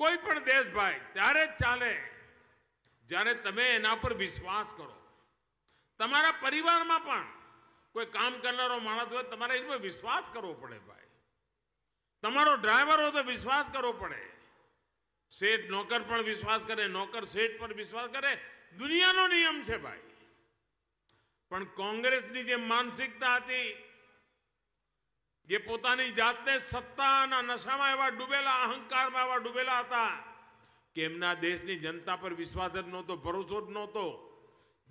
કોઈ પણ દેશ ભાઈ ત્યારે જ ચાલે જ્યારે તમે એના પર વિશ્વાસ કરો તમારા પરિવારમાં પણ કોઈ કામ કરનારો માણસ હોય તમારે એ પર વિશ્વાસ કરવો પડે ભાઈ તમારો ડ્રાઈવર હોય તો વિશ્વાસ કરવો પડે શેઠ નોકર પણ વિશ્વાસ કરે નોકર શેઠ પર વિશ્વાસ કરે દુનિયાનો નિયમ છે ભાઈ પણ કોંગ્રેસની જે માનસિકતા હતી જે પોતાની જાતને સત્તાના નશામાં એવા ડૂબેલા અહંકારમાં એવા ડૂબેલા હતા કે એમના દેશની જનતા પર વિશ્વાસ જ નહોતો ભરોસો જ નહોતો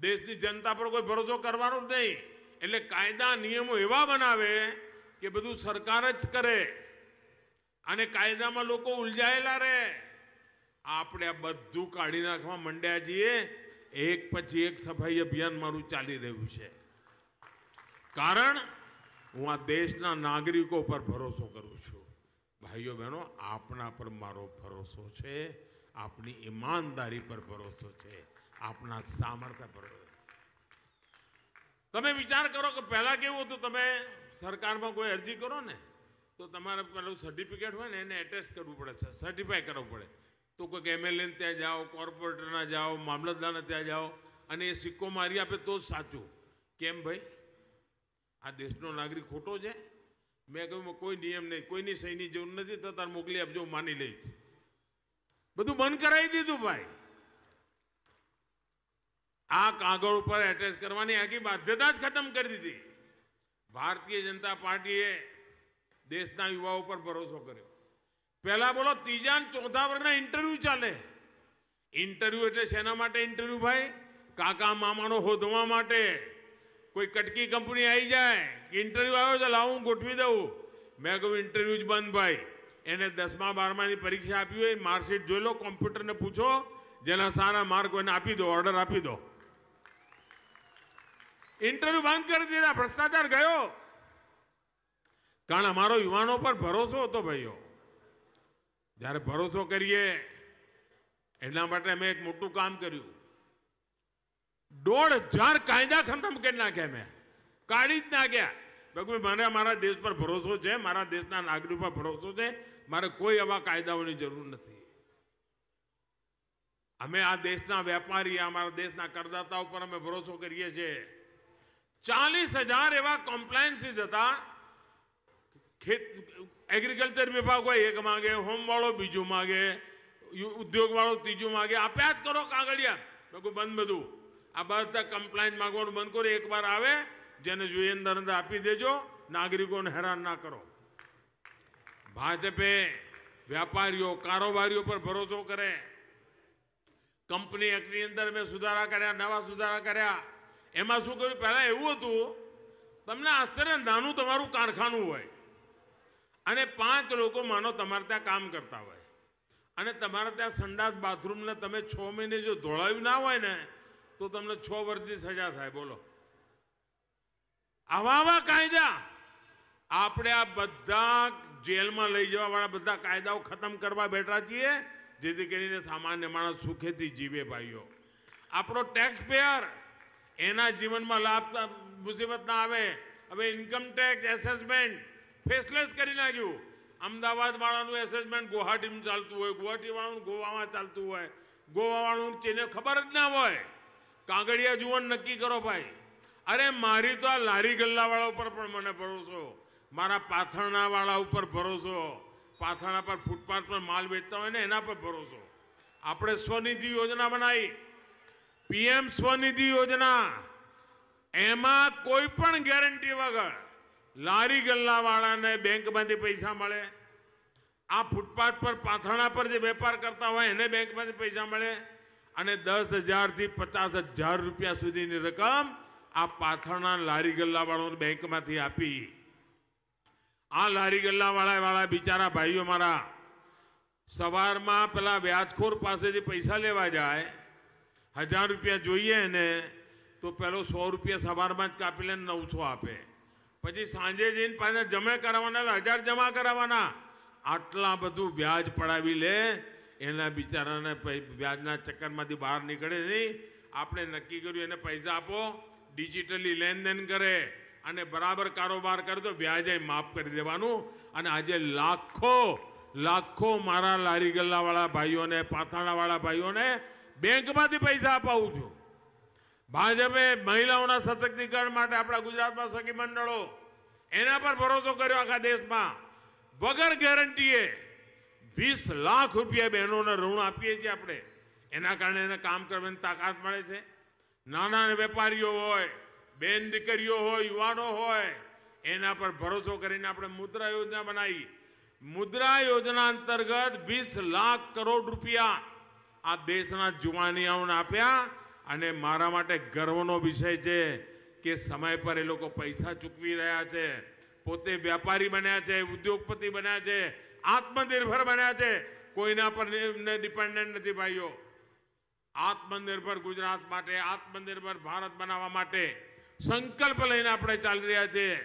દેશની જનતા પર કોઈ ભરોસો કરવાનો જ નહીં એટલે કાયદા નિયમો એવા બનાવે કે બધું સરકાર જ કરે અને કાયદામાં લોકો ઉલઝાયેલા રહે આપણે આ બધું કાઢી નાખવા મંડ્યા છીએ એક પછી એક સફાઈ અભિયાન મારું ચાલી રહ્યું છે કારણ હું આ દેશના નાગરિકો પર ભરોસો કરું છું ભાઈઓ બહેનો આપના પર મારો ભરોસો છે આપની ઈમાનદારી પર ભરોસો છે આપના સામર્થ્ય પર તમે વિચાર કરો કે પહેલાં કેવું હતું તમે સરકારમાં કોઈ અરજી કરો ને તો તમારે પેલું સર્ટિફિકેટ હોય ને એને એટેચ કરવું પડે છે સર્ટિફાઈ કરવું પડે તો કોઈક એમએલએને ત્યાં જાઓ કોર્પોરેટરના જાઓ મામલતદારના ત્યાં જાઓ અને એ સિક્કો મારી આપે તો જ સાચું કેમ ભાઈ આ દેશનો નાગરિક ખોટો છે મેં કહ્યું કોઈ નિયમ નહીં કોઈની સહીની જરૂર નથી તો તાર મોકલી આપજો માની લઈશ બધું બંધ કરાવી દીધું ભાઈ આ કાગળ ઉપર એટેચ કરવાની આખી બાધ્યતા જ ખતમ કરી દીધી ભારતીય જનતા પાર્ટીએ દેશના યુવાઓ પર ભરોસો કર્યો પહેલા બોલો ત્રીજા ચોથા વર્ષના ઇન્ટરવ્યુ ચાલે ઇન્ટરવ્યુ એટલે શેના માટે ઇન્ટરવ્યુ ભાઈ કાકા મામાનો હોધવા માટે કોઈ કટકી કંપની આવી જાય ઇન્ટરવ્યૂ આવ્યો તો લાવું ગોઠવી દઉં મેં કહ્યું ઇન્ટરવ્યૂ જ બંધ ભાઈ એને દસમા બારમાની પરીક્ષા આપી હોય માર્કશીટ જોઈ લો કોમ્પ્યુટરને પૂછો જેના સારા માર્ક એને આપી દો ઓર્ડર આપી દો ઇન્ટરવ્યૂ બંધ કરી દીધા ભ્રષ્ટાચાર ગયો કારણ અમારો યુવાનો પર ભરોસો હતો ભાઈઓ જ્યારે ભરોસો કરીએ એટલા માટે અમે એક મોટું કામ કર્યું દોઢ હજાર કાયદા ખતમ કરી નાખ્યા મેં કાઢી જ નાખ્યા ભગવાન મને મારા દેશ પર ભરોસો છે મારા દેશના નાગરિક પર ભરોસો છે મારે કોઈ એવા કાયદાઓની જરૂર નથી અમે આ દેશના વેપારી અમારા દેશના કરદાતા ઉપર અમે ભરોસો કરીએ છીએ ચાલીસ હજાર એવા કોમ્પ્લાયન્સીસ હતા ખેત એગ્રીકલ્ચર વિભાગ હોય એક માગે હોમવાળો બીજું માગે ઉદ્યોગવાળો ત્રીજું માગે આપ્યા જ કરો કાગળિયા બધું બંધ બધું આ બધા કમ્પ્લાઇન્ટ માગવાનું બંધ કરો એકવાર આવે જેને જોઈએ અંદર અંદર આપી દેજો નાગરિકોને હેરાન ના કરો ભાજપે વ્યાપારીઓ કારોબારીઓ પર ભરોસો કરે કંપની એક્ટની અંદર મેં સુધારા કર્યા નવા સુધારા કર્યા એમાં શું કર્યું પહેલાં એવું હતું તમને આશ્ચર્ય નાનું તમારું કારખાનું હોય અને પાંચ લોકો માનો તમારે ત્યાં કામ કરતા હોય અને તમારે ત્યાં સંડાસ બાથરૂમને તમે છ મહિને જો ધોળાવ્યું ના હોય ને તો તમને છ વર્ષની સજા થાય બોલો આવા આવા કાયદા આપણે આ બધા જેલમાં લઈ જવાવાળા બધા કાયદાઓ ખતમ કરવા બેઠા છીએ જેથી કરીને સામાન્ય માણસ સુખેથી જીવે ભાઈઓ આપણો ટેક્સ પેયર એના જીવનમાં લાભ મુસીબત ના આવે હવે ઇન્કમ ટેક્સ એસેસમેન્ટ ફેસલેસ કરી નાખ્યું અમદાવાદ વાળાનું એસેસમેન્ટ ગુવાહાટીમાં ચાલતું હોય ગુવાહાટી વાળાનું ગોવામાં ચાલતું હોય ગોવાવાળું તેને ખબર જ ના હોય કાગળિયા જુવાન નક્કી કરો ભાઈ અરે મારી તો આ લારી ગલ્લાવાળા ઉપર પણ મને ભરોસો મારા પાથરણાવાળા ઉપર ભરોસો પાથરણા પર ફૂટપાથ પર માલ વેચતા હોય ને એના પર ભરોસો આપણે સ્વનિધિ યોજના બનાવી પીએમ સ્વનિધિ યોજના એમાં કોઈ પણ ગેરંટી વગર લારી ગલ્લાવાળાને બેંકમાંથી પૈસા મળે આ ફૂટપાથ પર પાથરણા પર જે વેપાર કરતા હોય એને બેંકમાંથી પૈસા મળે અને દસ હજારથી પચાસ હજાર રૂપિયા સુધીની રકમ આ પાથળના લારી ગલ્લાવાળાને બેંકમાંથી આપી આ લારી ગલ્લાવાળા વાળા બિચારા ભાઈઓ મારા સવારમાં પેલા વ્યાજખોર પાસેથી પૈસા લેવા જાય હજાર રૂપિયા જોઈએ એને તો પેલો સો રૂપિયા સવારમાં જ કાપી લઈને નવસો આપે પછી સાંજે જઈને પાસે જમે કરાવવાના હજાર જમા કરાવવાના આટલા બધું વ્યાજ પડાવી લે એના બિચારાને વ્યાજના ચક્કરમાંથી બહાર નીકળે નહીં આપણે નક્કી કર્યું એને પૈસા આપો ડિજિટલી લેનદેન કરે અને બરાબર કારોબાર કરે તો વ્યાજે માફ કરી દેવાનું અને આજે લાખો લાખો મારા લારી ગલ્લાવાળા ભાઈઓને પાથાણાવાળા ભાઈઓને બેંકમાંથી પૈસા અપાવું છું ભાજપે મહિલાઓના સશક્તિકરણ માટે આપણા ગુજરાતમાં સખી મંડળો એના પર ભરોસો કર્યો આખા દેશમાં વગર ગેરંટીએ વીસ લાખ રૂપિયા બહેનોને ઋણ આપીએ છીએ આપણે એના કારણે એને કામ કરવાની તાકાત મળે છે નાના વેપારીઓ હોય બેન દીકરીઓ હોય યુવાનો હોય એના પર ભરોસો કરીને આપણે મુદ્રા યોજના બનાવી મુદ્રા યોજના અંતર્ગત વીસ લાખ કરોડ રૂપિયા આ દેશના જુવાનિયાઓને આપ્યા અને મારા માટે ગર્વનો વિષય છે કે સમય પર એ લોકો પૈસા ચૂકવી રહ્યા છે પોતે વ્યાપારી બન્યા છે ઉદ્યોગપતિ બન્યા છે આત્મનિર્ભર બન્યા છે કોઈના પર ડિપેન્ડન્ટ નથી ભાઈઓ આત્મનિર્ભર ગુજરાત માટે આત્મનિર્ભર ભારત બનાવવા માટે સંકલ્પ લઈને આપણે ચાલી રહ્યા છીએ